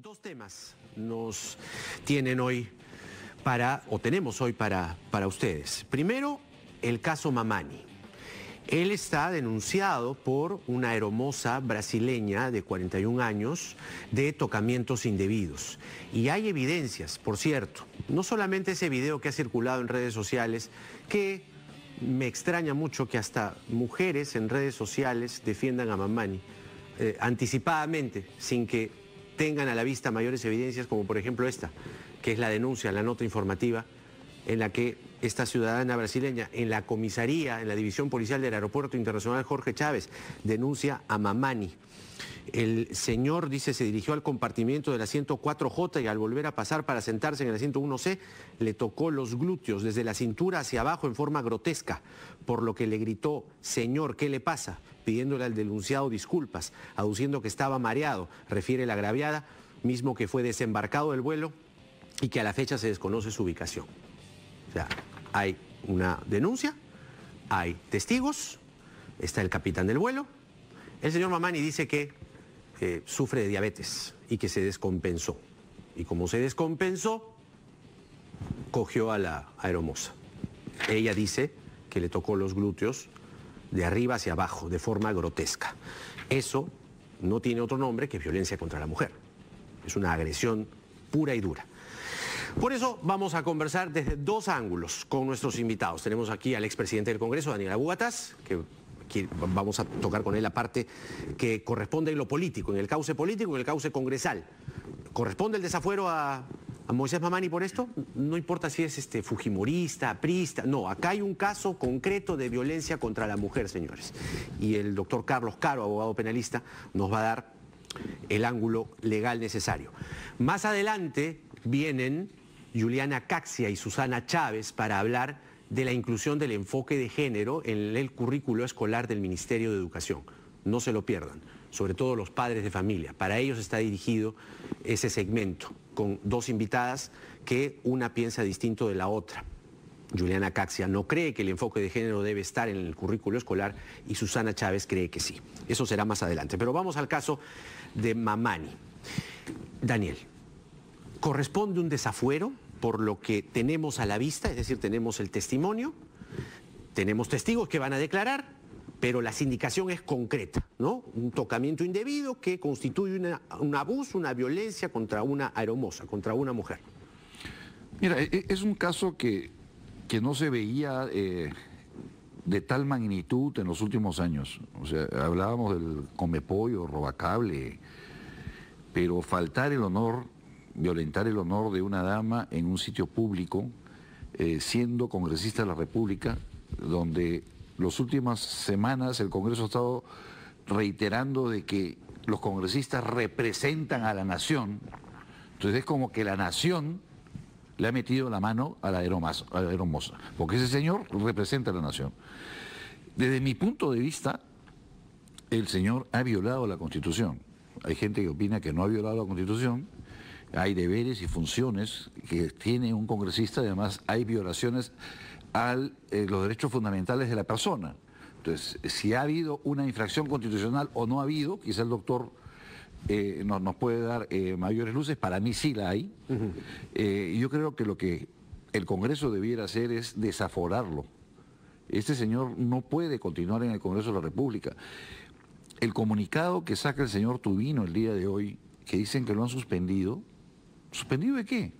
Dos temas nos tienen hoy para, o tenemos hoy para, para ustedes. Primero, el caso Mamani. Él está denunciado por una hermosa brasileña de 41 años de tocamientos indebidos. Y hay evidencias, por cierto, no solamente ese video que ha circulado en redes sociales, que me extraña mucho que hasta mujeres en redes sociales defiendan a Mamani eh, anticipadamente, sin que tengan a la vista mayores evidencias, como por ejemplo esta, que es la denuncia, la nota informativa, en la que esta ciudadana brasileña en la comisaría, en la división policial del Aeropuerto Internacional Jorge Chávez, denuncia a Mamani. El señor, dice, se dirigió al compartimiento del asiento 4J y al volver a pasar para sentarse en el asiento 1C, le tocó los glúteos desde la cintura hacia abajo en forma grotesca, por lo que le gritó, señor, ¿qué le pasa? pidiéndole al denunciado disculpas, aduciendo que estaba mareado, refiere la agraviada, mismo que fue desembarcado del vuelo y que a la fecha se desconoce su ubicación. O sea, hay una denuncia, hay testigos, está el capitán del vuelo, el señor Mamani dice que sufre de diabetes y que se descompensó. Y como se descompensó, cogió a la aeromosa. Ella dice que le tocó los glúteos de arriba hacia abajo, de forma grotesca. Eso no tiene otro nombre que violencia contra la mujer. Es una agresión pura y dura. Por eso vamos a conversar desde dos ángulos con nuestros invitados. Tenemos aquí al expresidente del Congreso, Daniel Aguatas, que vamos a tocar con él la parte que corresponde en lo político, en el cauce político, en el cauce congresal. ¿Corresponde el desafuero a, Moisés Mamani por esto? No importa si es este fujimorista, aprista, no, acá hay un caso concreto de violencia contra la mujer, señores. Y el doctor Carlos Caro, abogado penalista, nos va a dar el ángulo legal necesario. Más adelante vienen Juliana Caxia y Susana Chávez para hablar de la inclusión del enfoque de género en el currículo escolar del Ministerio de Educación. No se lo pierdan, sobre todo los padres de familia. Para ellos está dirigido ese segmento, con dos invitadas que una piensa distinto de la otra. Juliana Caxia no cree que el enfoque de género debe estar en el currículo escolar y Susana Chávez cree que sí. Eso será más adelante. Pero vamos al caso de Mamani. Daniel, ¿corresponde un desafuero por lo que tenemos a la vista, es decir, tenemos el testimonio, tenemos testigos que van a declarar, pero la sindicación es concreta, ¿no? Un tocamiento indebido que constituye un abuso, una violencia contra una aeromosa, contra una mujer. Mira, e, e, es un caso que, que no se veía eh, de tal magnitud en los últimos años. O sea, hablábamos del comepollo, robacable, pero faltar el honor violentar el honor de una dama en un sitio público, eh, siendo congresista de la República, donde las últimas semanas el Congreso ha estado reiterando de que los congresistas representan a la nación. Entonces es como que la nación le ha metido la mano a la, hermosa, porque ese señor representa a la nación. Desde mi punto de vista, el señor ha violado la Constitución. Hay gente que opina que no ha violado la Constitución, hay deberes y funciones que tiene un congresista además hay violaciones a eh, los derechos fundamentales de la persona. Entonces, si ha habido una infracción constitucional o no ha habido, quizá el doctor eh, nos puede dar eh, mayores luces, para mí sí la hay. yo creo que lo que el Congreso debiera hacer es desaforarlo. Este señor no puede continuar en el Congreso de la República. El comunicado que saca el señor Tubino el día de hoy, que dicen que lo han suspendido, ¿Suspendido de qué?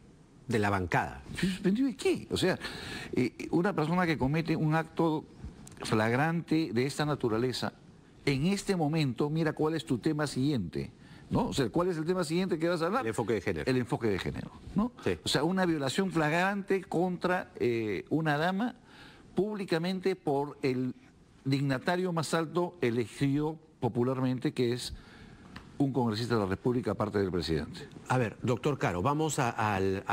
De la bancada. ¿Suspendido de qué? O sea, eh, una persona que comete un acto flagrante de esta naturaleza, en este momento, mira cuál es tu tema siguiente. ¿No? sea, ¿cuál es el tema siguiente que vas a hablar? El enfoque de género. El enfoque de género, ¿no? O sea, una violación flagrante contra eh, una dama públicamente por el dignatario más alto elegido popularmente, que es un congresista de la República aparte del presidente. A ver, doctor Caro, vamos al,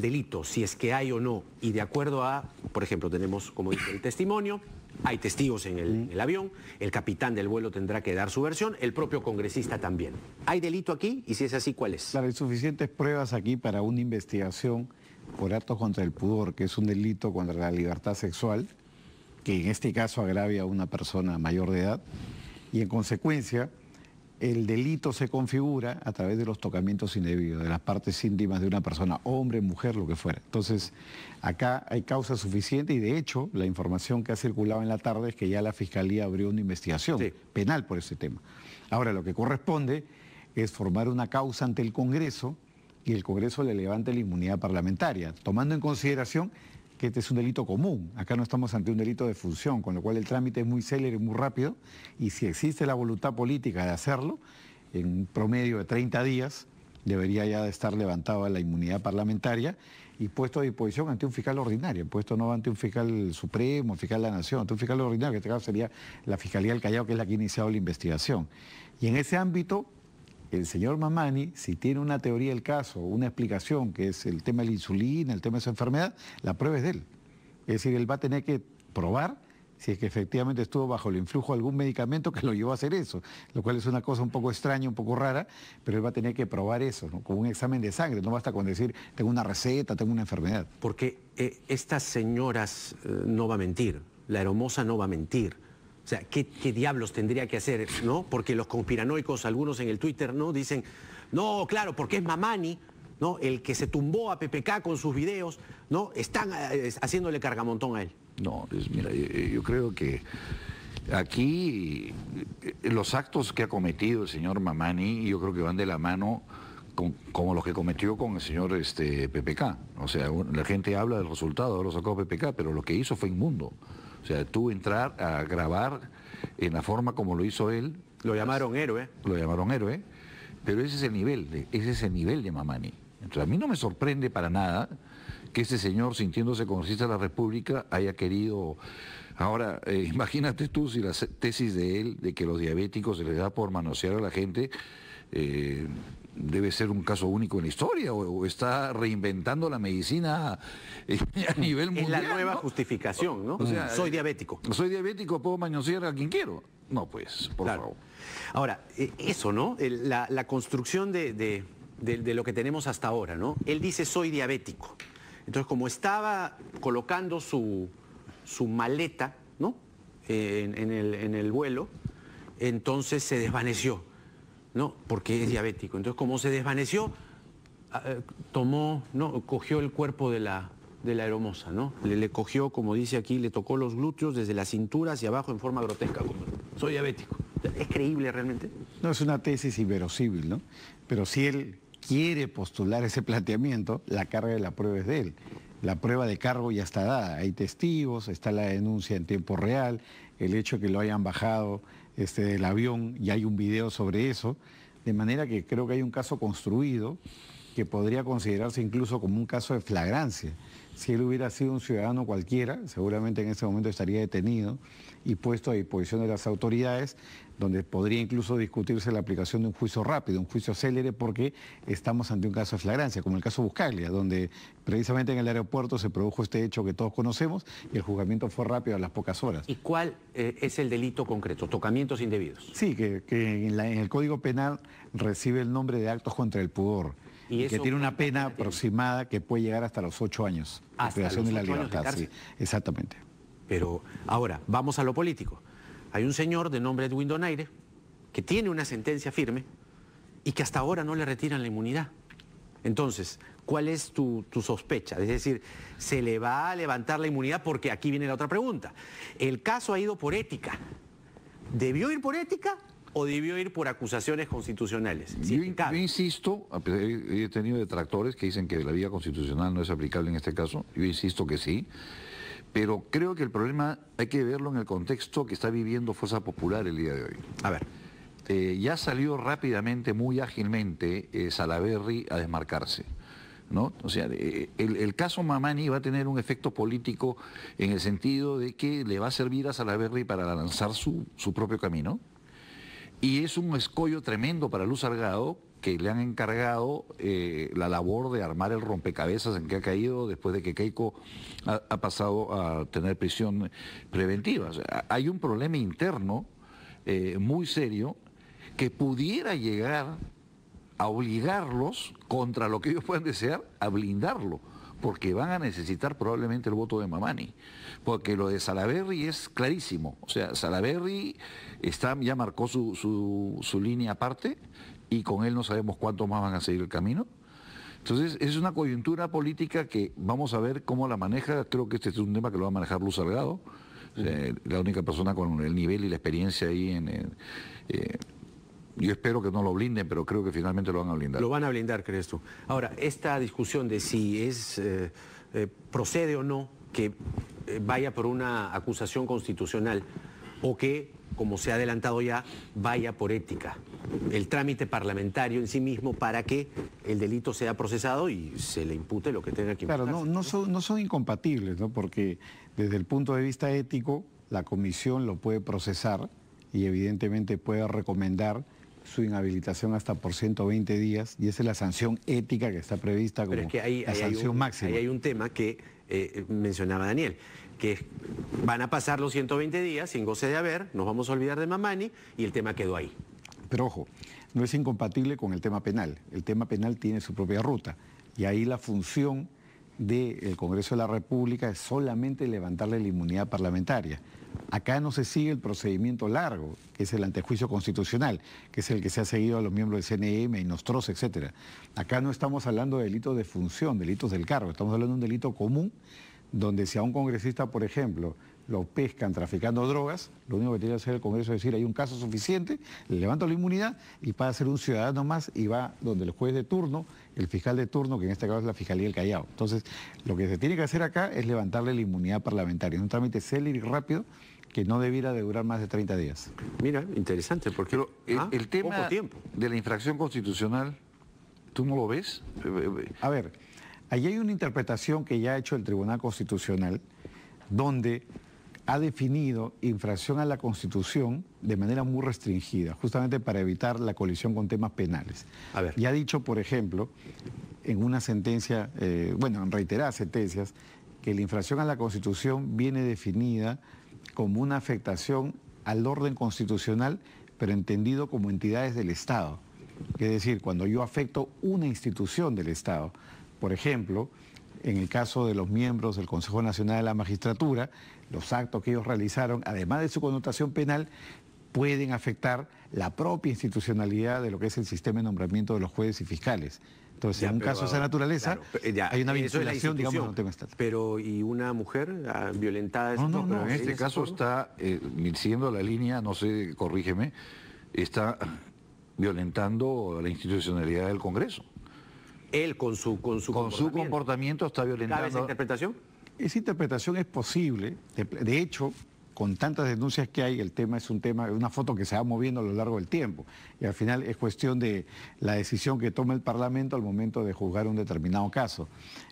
delito, si es que hay o no. Y de acuerdo a, por ejemplo, tenemos, como dice el testimonio, hay testigos en el, el avión, el capitán del vuelo tendrá que dar su versión, el propio congresista también. ¿Hay delito aquí? Y si es así, ¿cuál es? Claro, hay suficientes pruebas aquí para una investigación por actos contra el pudor, que es un delito contra la libertad sexual, que en este caso agravia a una persona mayor de edad, y en consecuencia el delito se configura a través de los tocamientos indebidos, de las partes íntimas de una persona, hombre, mujer, lo que fuera. Entonces, acá hay causa suficiente y de hecho la información que ha circulado en la tarde es que ya la Fiscalía abrió una investigación penal por ese tema. Ahora, lo que corresponde es formar una causa ante el Congreso y el Congreso le levante la inmunidad parlamentaria, tomando en consideración este es un delito común. Acá no estamos ante un delito de función, con lo cual el trámite es muy célebre, muy rápido, y si existe la voluntad política de hacerlo, en un promedio de 30 días debería ya estar levantada la inmunidad parlamentaria y puesto a disposición ante un fiscal ordinario, puesto no ante un fiscal supremo, fiscal de la nación, ante un fiscal ordinario, que en este caso sería la Fiscalía del Callao, que es la que ha iniciado la investigación. Y en ese ámbito el señor Mamani, si tiene una teoría del caso, una explicación, que es el tema de la insulina, el tema de su enfermedad, la prueba es de él. Es decir, él va a tener que probar si es que efectivamente estuvo bajo el influjo de algún medicamento que lo llevó a hacer eso, lo cual es una cosa un poco extraña, un poco rara, pero él va a tener que probar eso con un examen de sangre, no basta con decir tengo una receta, tengo una enfermedad. Porque eh, estas señoras eh, no va a mentir, la hermosa no va a mentir o sea, ¿qué, diablos tendría que hacer? ¿no? Porque los conspiranoicos, algunos en el Twitter, ¿no? Dicen, no, claro, porque es Mamani, ¿no? El que se tumbó a PPK con sus videos, ¿no? Están eh, haciéndole cargamontón a él. No, pues mira, eh, eh, yo, creo que aquí los actos que ha cometido el señor Mamani, yo creo que van de la mano como los que cometió con el señor este, PPK. O sea, la gente habla del resultado, los lo sacó PPK, pero lo que hizo fue inmundo. O sea, tú entrar a grabar en la forma como lo hizo él. Lo llamaron héroe. Lo llamaron héroe. Pero ese es el nivel, de, ese es el nivel de Mamani. Entonces, a mí no me sorprende para nada que ese señor, sintiéndose congresista de la República, haya querido... Ahora, eh, imagínate tú si la tesis de él, de que los diabéticos se les da por manosear a la gente, eh, debe ser un caso único en la historia o, está reinventando la medicina a nivel mundial. Es la nueva justificación, ¿no? soy diabético. Eh, soy diabético, puedo mañosear a quien quiero. No, pues, por favor. Ahora, eh, eso, ¿no? La, construcción de, lo que tenemos hasta ahora, ¿no? Él dice soy diabético. Entonces, como estaba colocando su, maleta, ¿no? Eh, en el vuelo, entonces se desvaneció no, porque es diabético. Entonces, como se desvaneció, ah, eh, tomó, no, cogió el cuerpo de la, de la hermosa, ¿no? Le, le, cogió, como dice aquí, le tocó los glúteos desde la cintura hacia abajo en forma grotesca. soy diabético. ¿Es creíble realmente? No, es una tesis inverosímil, ¿no? Pero si él quiere postular ese planteamiento, la carga de la prueba es de él. La prueba de cargo ya está dada. Hay testigos, está la denuncia en tiempo real, el hecho de que lo hayan bajado este, del avión, y hay un video sobre eso, de manera que creo que hay un caso construido que podría considerarse incluso como un caso de flagrancia. Si él hubiera sido un ciudadano cualquiera, seguramente en ese momento estaría detenido y puesto a disposición de las autoridades, donde podría incluso discutirse la aplicación de un juicio rápido, un juicio célere, porque estamos ante un caso de flagrancia, como el caso Buscaglia, donde precisamente en el aeropuerto se produjo este hecho que todos conocemos y el juzgamiento fue rápido a las pocas horas. ¿Y cuál eh, es el delito concreto? ¿Tocamientos indebidos? Sí, que, en el Código Penal recibe el nombre de actos contra el pudor y, que tiene una pena aproximada que puede llegar hasta los ocho años. Hasta de la libertad, exactamente. Pero ahora, vamos a lo político. Hay un señor de nombre Edwin Donaire que tiene una sentencia firme y que hasta ahora no le retiran la inmunidad. Entonces, ¿cuál es tu, tu, sospecha? Es decir, ¿se le va a levantar la inmunidad? Porque aquí viene la otra pregunta. El caso ha ido por ética. ¿Debió ir por ética o debió ir por acusaciones constitucionales? yo, insisto, he tenido detractores que dicen que la vía constitucional no es aplicable en este caso, yo insisto que sí, pero creo que el problema hay que verlo en el contexto que está viviendo Fuerza Popular el día de hoy. A ver. Eh, ya salió rápidamente, muy ágilmente, eh, Salaverry a desmarcarse. ¿No? O sea, eh, el, caso Mamani va a tener un efecto político en el sentido de que le va a servir a Salaverry para lanzar su propio camino. Y es un escollo tremendo para Luz Salgado, que le han encargado eh, la labor de armar el rompecabezas en que ha caído después de que Keiko ha, pasado a tener prisión preventiva. hay un problema interno eh, muy serio que pudiera llegar a obligarlos, contra lo que ellos puedan desear, a blindarlo porque van a necesitar probablemente el voto de Mamani, porque lo de Salaverry es clarísimo. O sea, Salaverry está, ya marcó su, línea aparte y con él no sabemos cuántos más van a seguir el camino. Entonces, es una coyuntura política que vamos a ver cómo la maneja. Creo que este es un tema que lo va a manejar Luz Salgado, eh, la única persona con el nivel y la experiencia ahí en... Eh, eh, yo espero que no lo blinden, pero creo que finalmente lo van a blindar. Lo van a blindar, crees tú. Ahora, esta discusión de si es eh, eh, procede o no que eh, vaya por una acusación constitucional o que, como se ha adelantado ya, vaya por ética. El trámite parlamentario en sí mismo para que el delito sea procesado y se le impute lo que tenga que imputarse. Claro, no, no, son, no son incompatibles, ¿no? porque desde el punto de vista ético, la comisión lo puede procesar y evidentemente puede recomendar su inhabilitación hasta por 120 días y esa es la sanción ética que está prevista como la sanción máxima. Ahí hay un tema que eh, mencionaba Daniel, que van a pasar los 120 días sin goce de haber, nos vamos a olvidar de Mamani y el tema quedó ahí. Pero ojo, no es incompatible con el tema penal. El tema penal tiene su propia ruta y ahí la función del Congreso de la República es solamente levantarle la inmunidad parlamentaria. Acá no se sigue el procedimiento largo, que es el antejuicio constitucional, que es el que se ha seguido a los miembros del CNM y Nostros, etc. Acá no estamos hablando de delitos de función, delitos del cargo, estamos hablando de un delito común, donde si a un congresista, por ejemplo, lo pescan traficando drogas, lo único que tiene que hacer el Congreso es decir, hay un caso suficiente, le levanto la inmunidad y para a ser un ciudadano más y va donde el juez de turno, el fiscal de turno, que en este caso es la Fiscalía del Callao. Entonces, lo que se tiene que hacer acá es levantarle la inmunidad parlamentaria, un trámite célebre y rápido que no debiera de durar más de 30 días. Mira, interesante, porque ¿ah? el, tema de la infracción constitucional, ¿tú no lo ves? A ver, allí hay una interpretación que ya ha hecho el Tribunal Constitucional, donde ha definido infracción a la Constitución de manera muy restringida, justamente para evitar la colisión con temas penales. Y ha dicho, por ejemplo, en una sentencia, eh, bueno, en reiteradas sentencias, que la infracción a la Constitución viene definida como una afectación al orden constitucional, pero entendido como entidades del Estado. Es decir, cuando yo afecto una institución del Estado, por ejemplo, en el caso de los miembros del Consejo Nacional de la Magistratura, los actos que ellos realizaron, además de su connotación penal, pueden afectar la propia institucionalidad de lo que es el sistema de nombramiento de los jueces y fiscales. Entonces, en un caso de esa naturaleza, hay una vinculación, digamos, un tema estatal. Pero, ¿y una mujer ah, violentada? No, no, en este caso está, eh, la línea, no sé, corrígeme, está violentando la institucionalidad del Congreso él con su, su comportamiento. su comportamiento está violentando. ¿Cabe esa interpretación? Esa interpretación es posible. De, hecho, con tantas denuncias que hay, el tema es un tema, una foto que se va moviendo a lo largo del tiempo. Y al final es cuestión de la decisión que toma el Parlamento al momento de juzgar un determinado caso.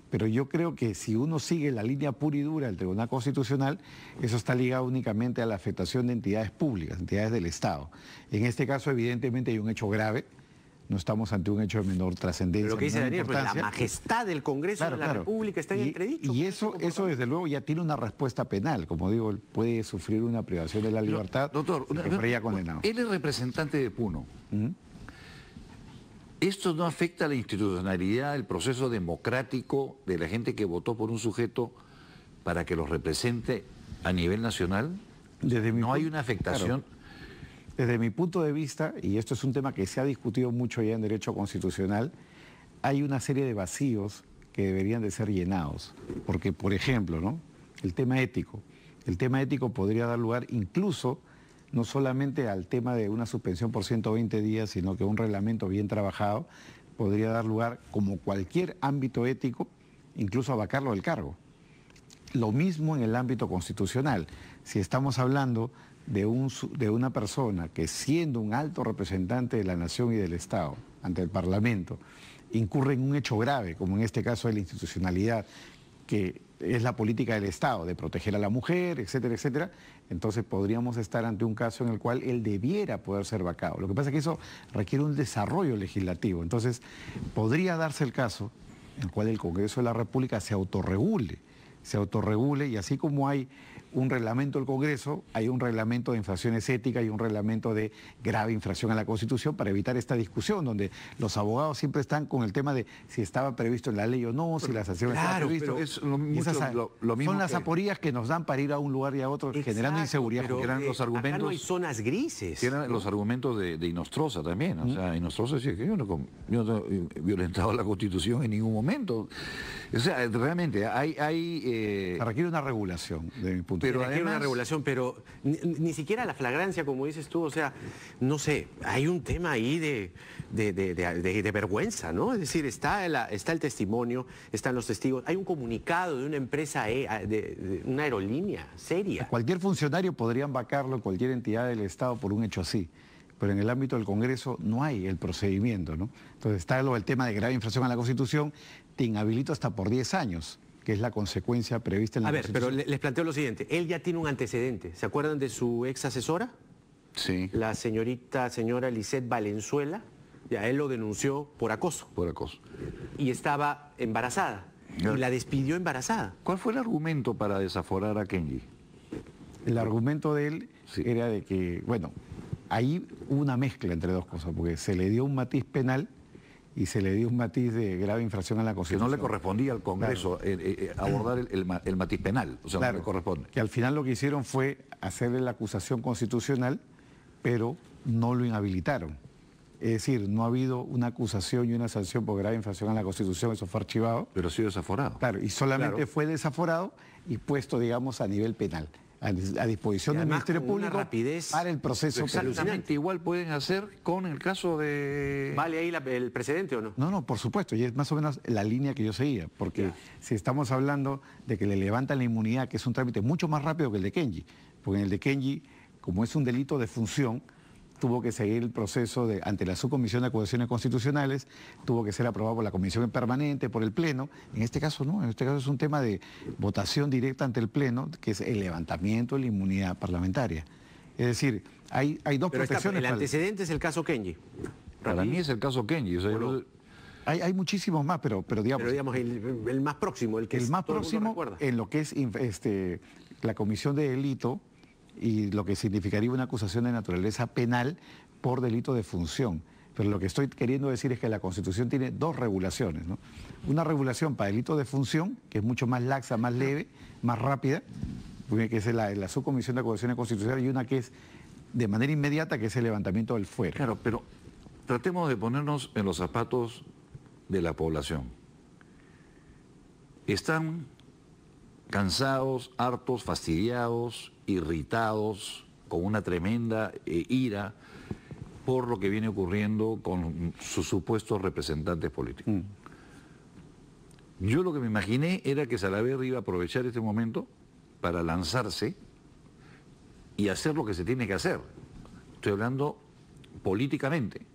Pero yo creo que si uno sigue la línea pura y dura del Tribunal Constitucional, eso está ligado únicamente a la afectación de entidades públicas, entidades del Estado. En este caso, evidentemente, hay un hecho grave no estamos ante un hecho de menor trascendencia. Lo que dice pues, la majestad del Congreso de la República está en y, entredicho. Y eso, eso desde luego ya tiene una respuesta penal, como digo, puede sufrir una privación de la libertad. doctor, condenado. él es representante de Puno. ¿Esto no afecta a la institucionalidad, el proceso democrático de la gente que votó por un sujeto para que los represente a nivel nacional? ¿No hay una afectación? Desde mi punto de vista, y esto es un tema que se ha discutido mucho ya en derecho constitucional, hay una serie de vacíos que deberían de ser llenados. Porque, por ejemplo, ¿no? el tema ético. El tema ético podría dar lugar incluso no solamente al tema de una suspensión por 120 días, sino que un reglamento bien trabajado podría dar lugar, como cualquier ámbito ético, incluso a vacarlo del cargo. Lo mismo en el ámbito constitucional. Si estamos hablando de, un, de una persona que siendo un alto representante de la nación y del Estado ante el Parlamento, incurre en un hecho grave, como en este caso de la institucionalidad, que es la política del Estado, de proteger a la mujer, etcétera, etcétera, entonces podríamos estar ante un caso en el cual él debiera poder ser vacado. Lo que pasa es que eso requiere un desarrollo legislativo. Entonces, podría darse el caso en el cual el Congreso de la República se autorregule, se autorregule y así como hay un reglamento del Congreso, hay un reglamento de infracciones éticas y un reglamento de grave infracción a la Constitución para evitar esta discusión donde los abogados siempre están con el tema de si estaba previsto en la ley o no, si las sanción claro, estaban previstas. Lo, son las aporías que nos dan para ir a un lugar y a otro, generando inseguridad. Pero, eran los argumentos, acá no hay zonas grises. Eran los argumentos de, de, Inostrosa también. O sea, Inostrosa decía que yo no, he violentado la Constitución en ningún momento. O sea, realmente hay... hay eh, Requiere una regulación, de mi punto pero hay una regulación, pero ni, siquiera la flagrancia, como dices tú, o sea, no sé, hay un tema ahí de, vergüenza, ¿no? Es decir, está, el testimonio, están los testigos, hay un comunicado de una empresa, eh, de, una aerolínea seria. cualquier funcionario podría vacarlo, cualquier entidad del Estado, por un hecho así pero en el ámbito del Congreso no hay el procedimiento, ¿no? Entonces está el tema de grave infracción a la Constitución, te inhabilito hasta por 10 años que es la consecuencia prevista en la A ver, pero les planteo lo siguiente. Él ya tiene un antecedente. ¿Se acuerdan de su ex asesora? Sí. La señorita, señora Lisette Valenzuela. Ya él lo denunció por acoso. Por acoso. Y estaba embarazada. Y la despidió embarazada. ¿Cuál fue el argumento para desaforar a Kenji? El argumento de él era de que, bueno, ahí hubo una mezcla entre dos cosas, porque se le dio un matiz penal y se le dio un matiz de grave infracción a la Constitución. Que no le correspondía al Congreso eh, eh, eh, abordar el, matiz penal, o sea, no corresponde. Que al final lo que hicieron fue hacerle la acusación constitucional, pero no lo inhabilitaron. Es decir, no ha habido una acusación y una sanción por grave infracción a la Constitución, eso fue archivado. Pero ha sido desaforado. Claro, y solamente fue desaforado y puesto, digamos, a nivel penal a, disposición del Ministerio Público para el proceso. Exactamente igual pueden hacer con el caso de... ¿Vale ahí el precedente o no? No, no, por supuesto, y es más o menos la línea que yo seguía, porque si estamos hablando de que le levantan la inmunidad, que es un trámite mucho más rápido que el de Kenji, porque en el de Kenji, como es un delito de función, tuvo que seguir el proceso de, ante la subcomisión de acusaciones constitucionales, tuvo que ser aprobado por la comisión permanente, por el Pleno. En este caso no, en este caso es un tema de votación directa ante el Pleno, que es el levantamiento de la inmunidad parlamentaria. Es decir, hay, hay dos Pero el antecedente es el caso Kenji. Para, mí es el caso Kenji. Hay, muchísimos más, pero, pero digamos... Pero digamos, el, más próximo, el que El más próximo en lo que es este, la comisión de delito, y lo que significaría una acusación de naturaleza penal por delito de función. Pero lo que estoy queriendo decir es que la Constitución tiene dos regulaciones. Una regulación para delito de función, que es mucho más laxa, más leve, más rápida, que es la, la subcomisión de acusaciones constitucionales, y una que es de manera inmediata, que es el levantamiento del fuero. Claro, pero tratemos de ponernos en los zapatos de la población. Están cansados, hartos, fastidiados, irritados, con una tremenda eh, ira por lo que viene ocurriendo con sus supuestos representantes políticos. Mm. Yo lo que me imaginé era que Salaverri iba a aprovechar este momento para lanzarse y hacer lo que se tiene que hacer. Estoy hablando políticamente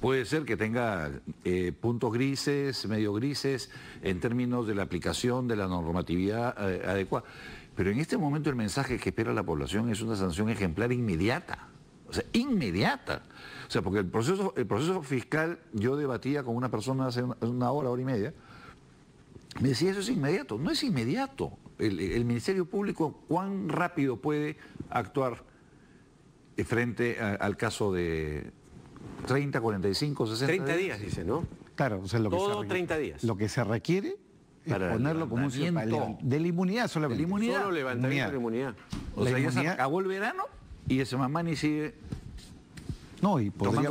puede ser que tenga eh, puntos grises, medio grises, en términos de la aplicación de la normatividad eh, adecuada. Pero en este momento el mensaje que espera la población es una sanción ejemplar inmediata. O sea, inmediata. O sea, porque el proceso, el proceso fiscal, yo debatía con una persona hace una hora, hora y media, me decía, eso es inmediato. No es inmediato. El, Ministerio Público, ¿cuán rápido puede actuar frente al caso de, 30, 45, 60 30 días, dice, ¿no? Claro, o sea, lo que se 30 días. Lo que se requiere es Para ponerlo como un cierto de la inmunidad solamente. la inmunidad. Solo levantamiento de inmunidad. O sea, ya se acabó el verano y ese mamá ni sigue no, y podría,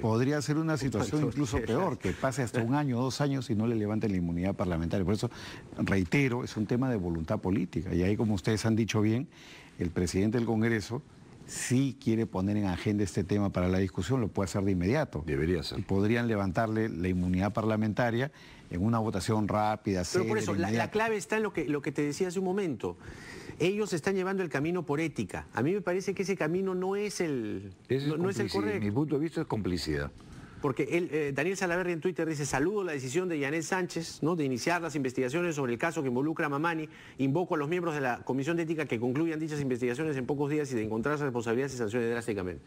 podría, ser una situación incluso peor, que pase hasta un año, dos años y no le levanten la inmunidad parlamentaria. Por eso, reitero, es un tema de voluntad política. Y ahí, como ustedes han dicho bien, el presidente del Congreso si quiere poner en agenda este tema para la discusión, lo puede hacer de inmediato. Debería ser. Y podrían levantarle la inmunidad parlamentaria en una votación rápida. Pero por eso, la, clave está en lo que, lo que te decía hace un momento. Ellos están llevando el camino por ética. A mí me parece que ese camino no es el, no es el correcto. Mi punto de vista es complicidad porque él, eh, Daniel Salaverri en Twitter dice, saludo la decisión de Yanet Sánchez de iniciar las investigaciones sobre el caso que involucra a Mamani, invoco a los miembros de la Comisión de Ética que concluyan dichas investigaciones en pocos días y de encontrarse responsabilidades y sanciones drásticamente.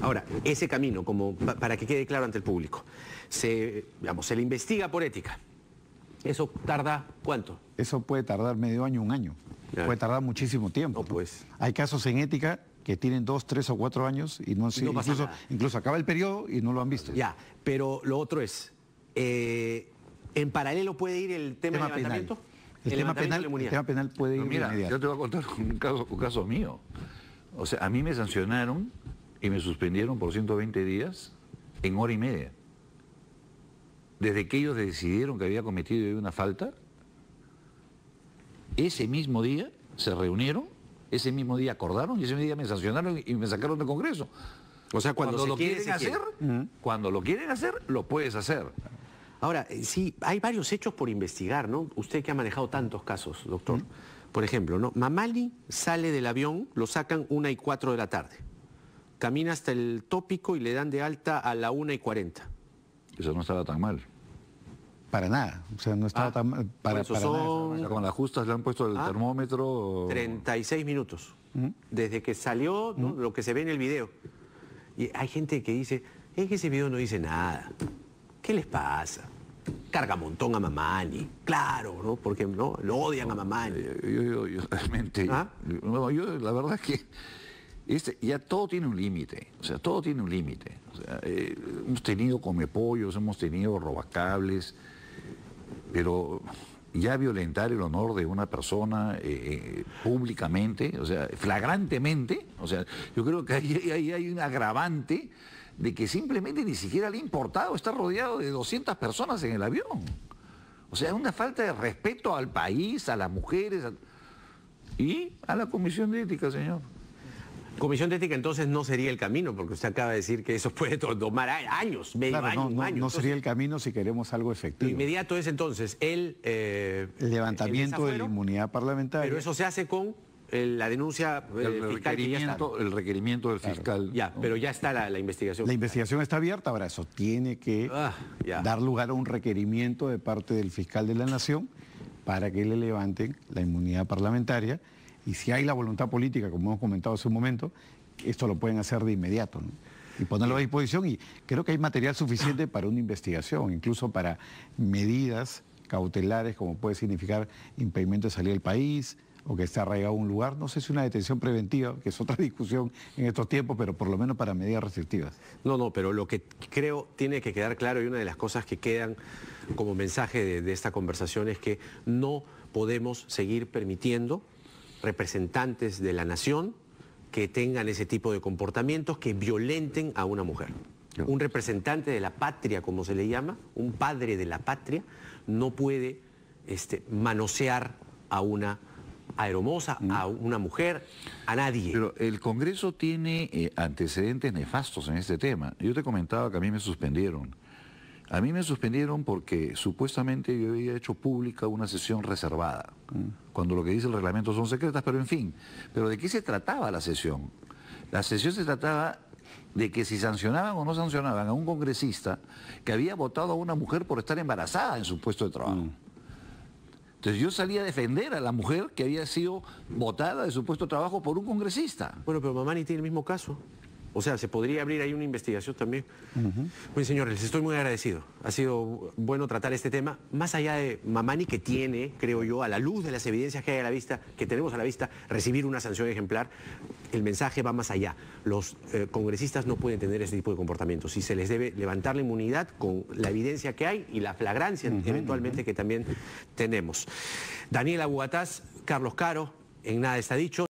Ahora, ese camino, como para que quede claro ante el público, se, se le investiga por ética. ¿Eso tarda cuánto? Eso puede tardar medio año, un año. Puede tardar muchísimo tiempo. Pues. Hay casos en ética que tienen dos, tres o cuatro años y no han sido. incluso, acaba el periodo y no lo han visto. Ya, pero lo otro es. Eh, en paralelo puede ir el tema, levantamiento. Penal. El, tema penal, penal, puede ir. mira, yo te voy a contar un caso, un caso mío. O sea, a mí me sancionaron y me suspendieron por 120 días en hora y media. Desde que ellos decidieron que había cometido una falta, ese mismo día se reunieron ese mismo día acordaron y ese mismo día me sancionaron y me sacaron del Congreso. O sea, cuando, lo quieren hacer, cuando lo quieren hacer, lo puedes hacer. Ahora, eh, sí, hay varios hechos por investigar, ¿no? Usted que ha manejado tantos casos, doctor. Por ejemplo, ¿no? Mamali sale del avión, lo sacan una y cuatro de la tarde. Camina hasta el tópico y le dan de alta a la una y cuarenta. Eso no estaba tan mal. Para nada, o sea, no estaba ah, tan para, Con las justas le han puesto el ah, termómetro. 36 minutos. Desde que salió, lo que se ve en el video. Y hay gente que dice, es que ese video no dice nada. ¿Qué les pasa? ...carga montón a Mamani, claro, ¿no? Porque no, lo odian a Mamani. Eh, yo, yo, yo realmente, ¿Ah? yo la verdad que este, ya todo tiene un límite, o sea, todo tiene un límite. Eh, hemos tenido comepollos, hemos tenido robacables, pero ya violentar el honor de una persona eh, eh, públicamente, o sea, flagrantemente, o sea, yo creo que ahí, hay un agravante de que simplemente ni siquiera le ha importado estar rodeado de 200 personas en el avión. O sea, una falta de respeto al país, a las mujeres y a la Comisión de Ética, señor. Comisión de ética entonces no sería el camino, porque usted acaba de decir que eso puede tomar años, medio claro, no, sería el camino si queremos algo efectivo. Inmediato es entonces el... Eh, levantamiento de la inmunidad parlamentaria. Pero eso se hace con eh, la denuncia eh, el, requerimiento, el requerimiento del fiscal. Ya, pero ya está la, investigación. La investigación está abierta, ahora eso tiene que ah, dar lugar a un requerimiento de parte del fiscal de la nación para que le levanten la inmunidad parlamentaria y si hay la voluntad política, como hemos comentado hace un momento, esto lo pueden hacer de inmediato. Y ponerlo a disposición y creo que hay material suficiente para una investigación, incluso para medidas cautelares como puede significar impedimento de salir del país, o que esté arraigado un lugar. No sé si una detención preventiva, que es otra discusión en estos tiempos, pero por lo menos para medidas restrictivas. No, no, pero lo que creo tiene que quedar claro y una de las cosas que quedan como mensaje de esta conversación es que no podemos seguir permitiendo representantes de la nación que tengan ese tipo de comportamientos que violenten a una mujer. Un representante de la patria, como se le llama, un padre de la patria, no puede este, manosear a una aeromosa, mm. a una mujer, a nadie. Pero el Congreso tiene eh, antecedentes nefastos en este tema. Yo te comentaba que a mí me suspendieron a mí me suspendieron porque supuestamente yo había hecho pública una sesión reservada, mm. cuando lo que dice el reglamento son secretas, pero en fin. ¿Pero de qué se trataba la sesión? La sesión se trataba de que si sancionaban o no sancionaban a un congresista que había votado a una mujer por estar embarazada en su puesto de trabajo. Mm. Entonces yo salí a defender a la mujer que había sido votada de su puesto de trabajo por un congresista. Bueno, pero ni tiene el mismo caso. O sea, se podría abrir ahí una investigación también. Muy pues, señores, les estoy muy agradecido. Ha sido bueno tratar este tema, más allá de Mamani, que tiene, creo yo, a la luz de las evidencias que hay a la vista, que tenemos a la vista, recibir una sanción ejemplar. El mensaje va más allá. Los eh, congresistas no pueden tener ese tipo de comportamientos y se les debe levantar la inmunidad con la evidencia que hay y la flagrancia eventualmente que también tenemos. Daniel Aguataz, Carlos Caro, en nada está dicho.